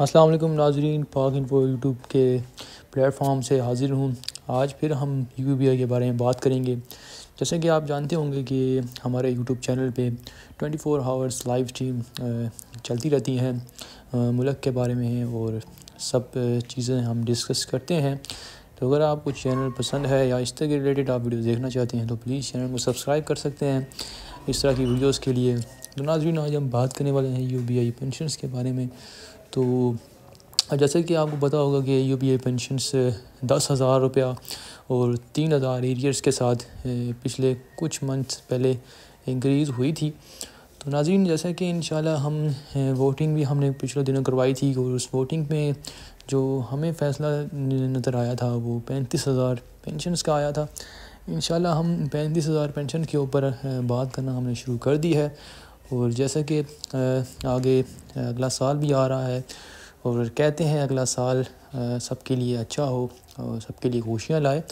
असलम नाजरीन पाक info YouTube के प्लेटफॉर्म से हाजिर हूँ आज फिर हम यू के बारे में बात करेंगे जैसे कि आप जानते होंगे कि हमारे यूट्यूब चैनल पे 24 फोर हावर्स लाइव स्ट्रीम चलती रहती हैं मुल्क के बारे में और सब चीज़ें हम डिस्कस करते हैं तो अगर आपको चैनल पसंद है या इस तरह के रिलेटेड आप वीडियो देखना चाहते हैं तो प्लीज़ चैनल को सब्सक्राइब कर सकते हैं इस तरह की वीडियोज़ के लिए तो नाजरीन आज हम बात करने वाले हैं यू बी आई पेंशन के बारे में तो जैसे कि आपको पता होगा कि यू पी आई पेंशन से दस हज़ार रुपया और तीन हज़ार एरियर्स के साथ पिछले कुछ मंथ्स पहले इंक्रीज़ हुई थी तो नाजीन जैसा कि इन हम वोटिंग भी हमने पिछले दिनों करवाई थी और उस वोटिंग में जो हमें फ़ैसला नज़र आया था वो पैंतीस हज़ार पेंशनस का आया था इन हम पैंतीस हज़ार पेंशन के ऊपर बात करना हमने शुरू कर दी है और जैसा कि आगे अगला साल भी आ रहा है और कहते हैं अगला साल सबके लिए अच्छा हो और सबके लिए खुशियाँ लाए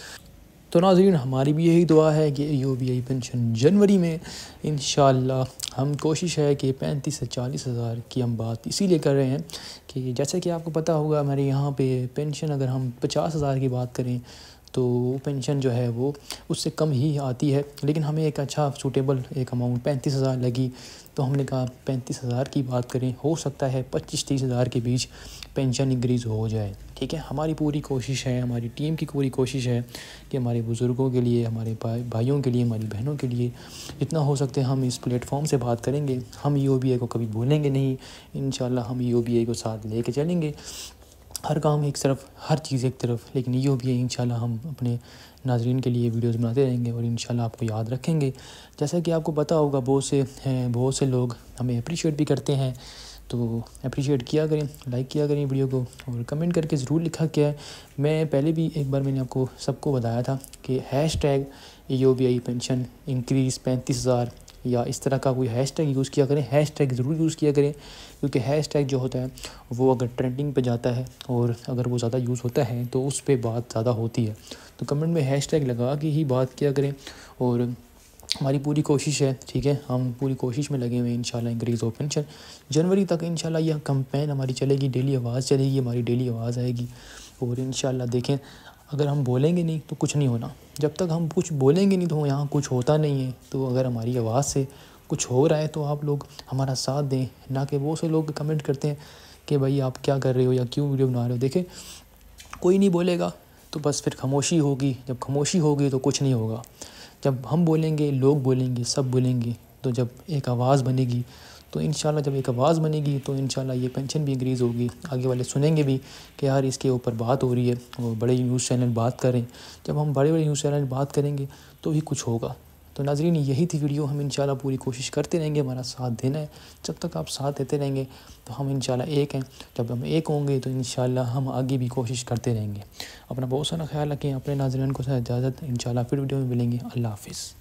तो नाजरीन हमारी भी यही दुआ है कि यू बी आई पेंशन जनवरी में इन हम कोशिश है कि पैंतीस से चालीस हज़ार की हम बात इसीलिए कर रहे हैं कि जैसे कि आपको पता होगा हमारे यहाँ पे पेंशन अगर हम पचास हज़ार की बात करें तो पेंशन जो है वो उससे कम ही आती है लेकिन हमें एक अच्छा सूटेबल एक अमाउंट पैंतीस हज़ार लगी तो हमने कहा पैंतीस हज़ार की बात करें हो सकता है पच्चीस तीस हज़ार के बीच पेंशन इंक्रीज़ हो जाए ठीक है हमारी पूरी कोशिश है हमारी टीम की पूरी कोशिश है कि हमारे बुज़ुर्गों के लिए हमारे भाई भाइयों के लिए हमारी बहनों के लिए जितना हो सकते हैं हम इस प्लेटफॉर्म से बात करेंगे हम यू e को कभी भूलेंगे नहीं इन हम यू e को साथ ले चलेंगे हर काम एक तरफ हर चीज़ एक तरफ लेकिन ये भी है इन हम अपने नाजरन के लिए वीडियोस बनाते रहेंगे और इन आपको याद रखेंगे जैसा कि आपको पता होगा बहुत से हैं बहुत से लोग हमें अप्रिशिएट भी करते हैं तो अप्रिशिएट किया करें लाइक किया करें वीडियो को और कमेंट करके ज़रूर लिखा क्या है मैं पहले भी एक बार मैंने आपको सबको बताया था कि hash tag E O B I pension increase पैंतीस हज़ार या इस तरह का कोई हैश टैग यूज़ किया करें हैश टैग ज़रूर यूज़ किया करें क्योंकि हैश टैग जो होता है वो अगर ट्रेंडिंग पे जाता है और अगर वो ज़्यादा यूज़ होता है तो उस पर बात ज़्यादा होती है तो कमेंट में हैश टैग लगा के ही बात किया करें और हमारी पूरी कोशिश है ठीक है हम पूरी कोशिश में लगे हुए हैं इंशाल्लाह इंक्रीज़ ऑफ पेंशन जनवरी तक इंशाल्लाह यह कंपेन हमारी चलेगी डेली आवाज़ चलेगी हमारी डेली आवाज़ आएगी और इंशाल्लाह देखें अगर हम बोलेंगे नहीं तो कुछ नहीं होना जब तक हम कुछ बोलेंगे नहीं तो यहाँ कुछ होता नहीं है तो अगर हमारी आवाज़ से कुछ हो रहा है तो आप लोग हमारा साथ दें ना कि वो से लोग कमेंट करते हैं कि भाई आप क्या कर रहे हो या क्यों वीडियो बना रहे हो देखें कोई नहीं बोलेगा तो बस फिर खामोशी होगी जब खामोशी होगी तो कुछ नहीं होगा जब हम बोलेंगे लोग बोलेंगे सब बोलेंगे तो जब एक आवाज़ बनेगी तो इन जब एक आवाज़ बनेगी तो इन ये पेंशन भी इंक्रीज़ होगी आगे वाले सुनेंगे भी कि यार इसके ऊपर बात हो रही है और बड़े न्यूज़ चैनल बात करें जब हम बड़े बड़े न्यूज़ चैनल बात करेंगे तो ही कुछ होगा तो नाजरीन यही थी वीडियो हम इन पूरी कोशिश करते रहेंगे हमारा साथ देना है जब तक आप साथ देते रहेंगे तो हम इन एक हैं जब हम एक होंगे तो इन हम आगे भी कोशिश करते रहेंगे अपना बहुत सारा ख्याल रखें अपने नाजरन को इजाज़त इन फिर वीडियो में मिलेंगे अल्लाह हाफिज़